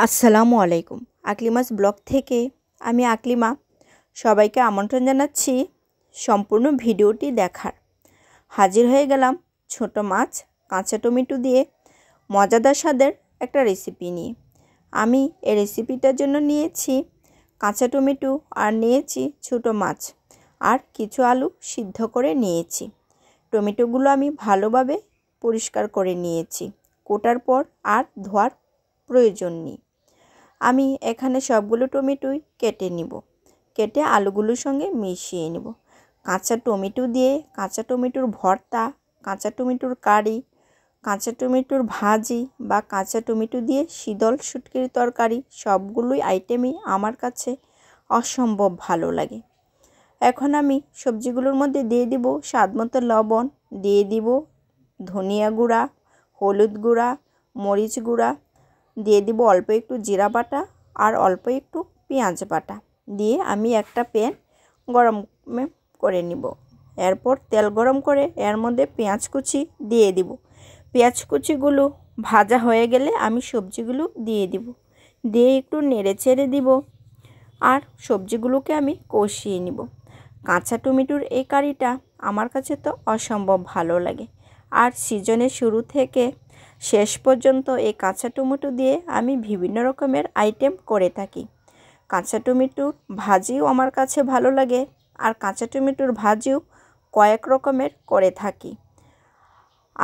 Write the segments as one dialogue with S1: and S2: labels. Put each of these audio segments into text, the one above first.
S1: আসসালামু আলাইকুম আকলিমাস ব্লগ থেকে আমি আকলিমা সবাইকে আমন্ত্রণ জানাচ্ছি সম্পূর্ণ ভিডিওটি দেখার হাজির হয়ে গেলাম ছোট মাছ কাঁচা টমেটো দিয়ে মজাদার স্বাদের একটা রেসিপি নিয়ে আমি এই রেসিপিটার জন্য নিয়েছি কাঁচা টমেটো আর নিয়েছি ছোট মাছ আর কিছু আলু সিদ্ধ করে নিয়েছি টমেটোগুলো আমি ভালোভাবে পরিষ্কার করে নিয়েছি কোটার পর আর ধোয়ার প্রয়োজন নেই আমি এখানে সবগুলো টমেটোই কেটে নিব কেটে আলুগুলোর সঙ্গে মিশিয়ে নেব কাঁচা টমেটো দিয়ে কাঁচা টমেটোর ভর্তা কাঁচা টমেটোর কারি কাঁচা টমেটোর ভাজি বা কাঁচা টমেটো দিয়ে শীতল সুটকির তরকারি সবগুলোই আইটেমই আমার কাছে অসম্ভব ভালো লাগে এখন আমি সবজিগুলোর মধ্যে দিয়ে দিব স্বাদমতো লবণ দিয়ে দিব ধনিয়া গুঁড়া হলুদ গুঁড়া মরিচ গুঁড়া দিয়ে দিব অল্প একটু জিরা বাটা আর অল্প একটু পেঁয়াজ বাটা দিয়ে আমি একটা প্যান গরম করে নিব এরপর তেল গরম করে এর মধ্যে পেঁয়াজ কুচি দিয়ে দিব পেঁয়াজ কুচিগুলো ভাজা হয়ে গেলে আমি সবজিগুলো দিয়ে দিব দিয়ে একটু নেড়ে ছেড়ে দিব আর সবজিগুলোকে আমি কষিয়ে নিব কাঁচা টমেটোর এই কারিটা আমার কাছে তো অসম্ভব ভালো লাগে আর সিজনের শুরু থেকে শেষ পর্যন্ত এই কাঁচা টমেটো দিয়ে আমি বিভিন্ন রকমের আইটেম করে থাকি কাঁচা টমেটো ভাজিও আমার কাছে ভালো লাগে আর কাঁচা টমেটোর ভাজিও কয়েক রকমের করে থাকি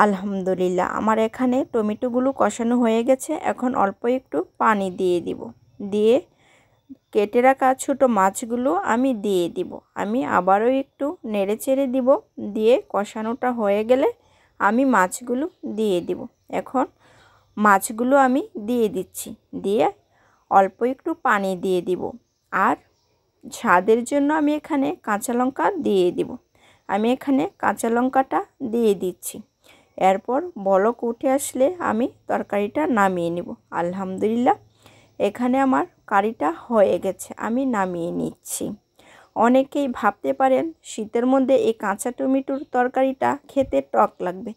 S1: আলহামদুলিল্লাহ আমার এখানে টমেটোগুলো কষানো হয়ে গেছে এখন অল্প একটু পানি দিয়ে দিব দিয়ে কেটে রাখা ছোটো মাছগুলো আমি দিয়ে দিব আমি আবারও একটু নেড়ে চেড়ে দিব দিয়ে কষানোটা হয়ে গেলে আমি মাছগুলো দিয়ে দেব এখন মাছগুলো আমি দিয়ে দিচ্ছি দিয়ে অল্প একটু পানি দিয়ে দিব আর স্বাদের জন্য আমি এখানে কাঁচা লঙ্কা দিয়ে দেব আমি এখানে কাঁচা লঙ্কাটা দিয়ে দিচ্ছি এরপর বলক উঠে আসলে আমি তরকারিটা নামিয়ে নেব আলহামদুলিল্লাহ এখানে আমার কারিটা হয়ে গেছে আমি নামিয়ে নিচ্ছি অনেকেই ভাবতে পারেন শীতের মধ্যে এই কাঁচা টমেটোর তরকারিটা খেতে টক লাগবে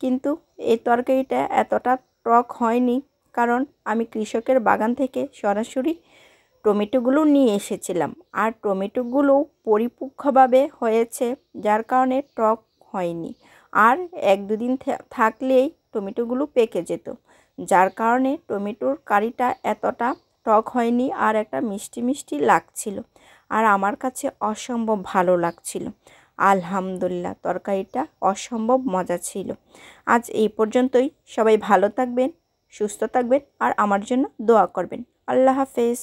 S1: কিন্তু এই তরকারিটা এতটা টক হয়নি কারণ আমি কৃষকের বাগান থেকে সরাসরি টমেটোগুলো নিয়ে এসেছিলাম আর টমেটোগুলো পরিপক্ষভাবে হয়েছে যার কারণে টক হয়নি আর এক দুদিন থাকলেই টমেটোগুলো পেকে যেত যার কারণে টমেটোর কারিটা এতটা টক হয়নি আর একটা মিষ্টি মিষ্টি লাগছিল আর আমার কাছে অসম্ভব ভালো লাগছিল আলহামদুলিল্লাহ তরকারিটা অসম্ভব মজা ছিল আজ এই পর্যন্তই সবাই ভালো থাকবেন সুস্থ থাকবেন আর আমার জন্য দোয়া করবেন আল্লাহ হাফেজ